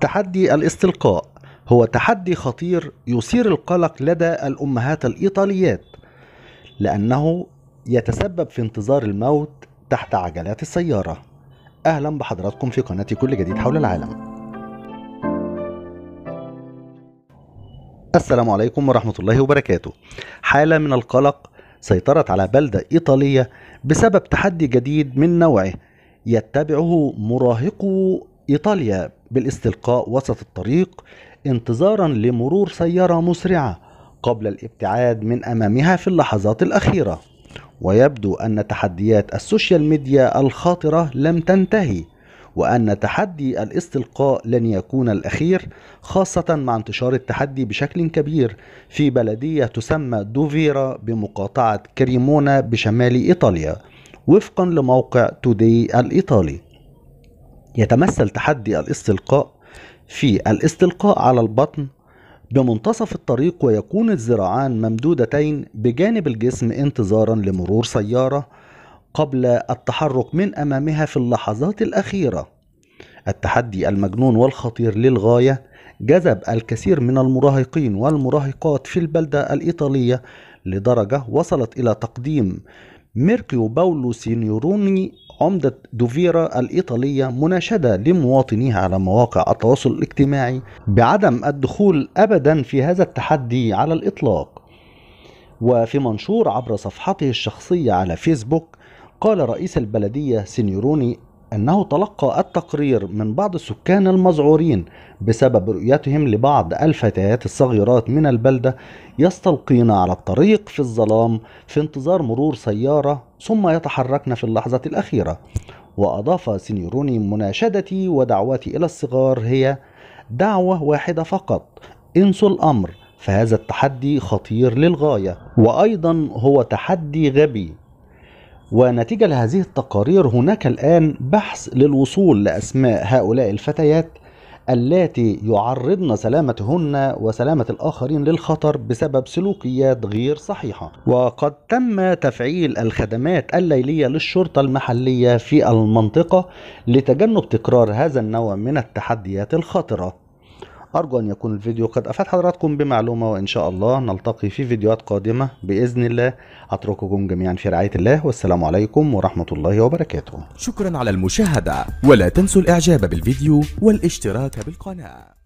تحدي الاستلقاء هو تحدي خطير يثير القلق لدى الأمهات الإيطاليات لأنه يتسبب في انتظار الموت تحت عجلات السيارة أهلا بحضراتكم في قناة كل جديد حول العالم السلام عليكم ورحمة الله وبركاته حالة من القلق سيطرت على بلدة إيطالية بسبب تحدي جديد من نوعه يتبعه مراهقو إيطاليا بالاستلقاء وسط الطريق انتظارا لمرور سيارة مسرعة قبل الابتعاد من أمامها في اللحظات الأخيرة ويبدو أن تحديات السوشيال ميديا الخاطرة لم تنتهي وأن تحدي الاستلقاء لن يكون الأخير خاصة مع انتشار التحدي بشكل كبير في بلدية تسمى دوفيرا بمقاطعة كريمونا بشمال إيطاليا وفقا لموقع تودي الإيطالي يتمثل تحدي الاستلقاء في الاستلقاء على البطن بمنتصف الطريق ويكون الذراعان ممدودتين بجانب الجسم انتظارا لمرور سيارة قبل التحرك من أمامها في اللحظات الأخيرة. التحدي المجنون والخطير للغاية جذب الكثير من المراهقين والمراهقات في البلدة الإيطالية لدرجة وصلت إلى تقديم ميركيو باولو سينيوروني عمدة دوفيرا الإيطالية مناشدة لمواطنيها على مواقع التواصل الاجتماعي بعدم الدخول أبدا في هذا التحدي على الإطلاق وفي منشور عبر صفحته الشخصية على فيسبوك قال رئيس البلدية سينيوروني أنه تلقى التقرير من بعض السكان المذعورين بسبب رؤيتهم لبعض الفتيات الصغيرات من البلدة يستلقين على الطريق في الظلام في انتظار مرور سيارة ثم يتحركن في اللحظة الأخيرة وأضاف سينيروني مناشدتي ودعوتي إلى الصغار هي دعوة واحدة فقط انسوا الأمر فهذا التحدي خطير للغاية وأيضا هو تحدي غبي ونتيجة لهذه التقارير هناك الآن بحث للوصول لأسماء هؤلاء الفتيات اللاتي يعرضن سلامتهن وسلامة الآخرين للخطر بسبب سلوكيات غير صحيحة وقد تم تفعيل الخدمات الليلية للشرطة المحلية في المنطقة لتجنب تكرار هذا النوع من التحديات الخطرة أرجو أن يكون الفيديو قد أفاد حضراتكم بمعلومة وإن شاء الله نلتقي في فيديوهات قادمة بإذن الله أترككم جميعا في رعاية الله والسلام عليكم ورحمة الله وبركاته شكرا على المشاهدة ولا تنسوا الإعجاب بالفيديو والاشتراك بالقناة